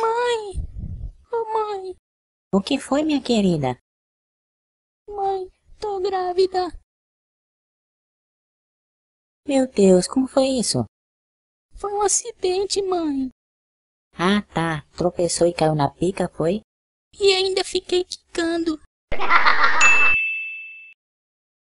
Mãe! Oh, mãe! O que foi, minha querida? Mãe, tô grávida! Meu Deus, como foi isso? Foi um acidente, mãe. Ah, tá. Tropeçou e caiu na pica, foi? E ainda fiquei quicando.